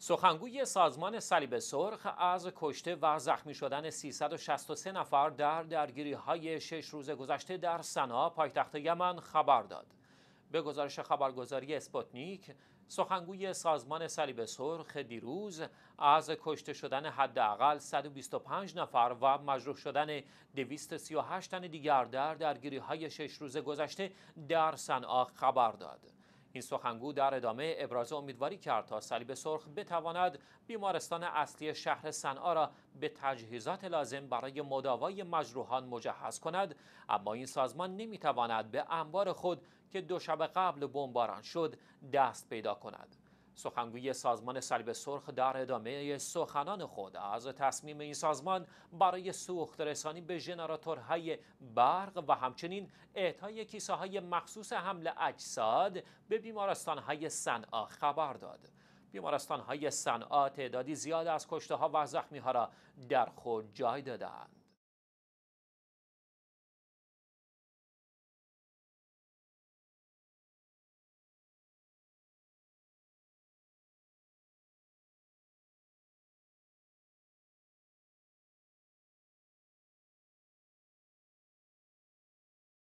سخنگوی سازمان صلیب سرخ از کشته و زخمی شدن 363 نفر در درگیری های شش روز گذشته در سنا پایتخت یمن خبر داد. به گزارش خبرگزاری اسپوتنیک، سخنگوی سازمان صلیب سرخ دیروز از کشته شدن حداقل 125 نفر و مجروح شدن 238 تن دیگر در درگیری های شش روز گذشته در سنا خبر داد. این سخنگو در ادامه ابراز امیدواری کرد تا صلیب سرخ بتواند بیمارستان اصلی شهر صنعا را به تجهیزات لازم برای مداوای مجروحان مجهز کند اما این سازمان نمیتواند به انبار خود که دو شب قبل بمباران شد دست پیدا کند سخنگوی سازمان صلیب سرخ در ادامه سخنان خود از تصمیم این سازمان برای سوخت رسانی به ژنراتورهای برق و همچنین اعطای کیسه های مخصوص حمل اجساد به بیمارستان های صنعا خبر داد. بیمارستان های صنعا تعدادی زیاد از کشته ها و زخمی ها را در خود جای دادند.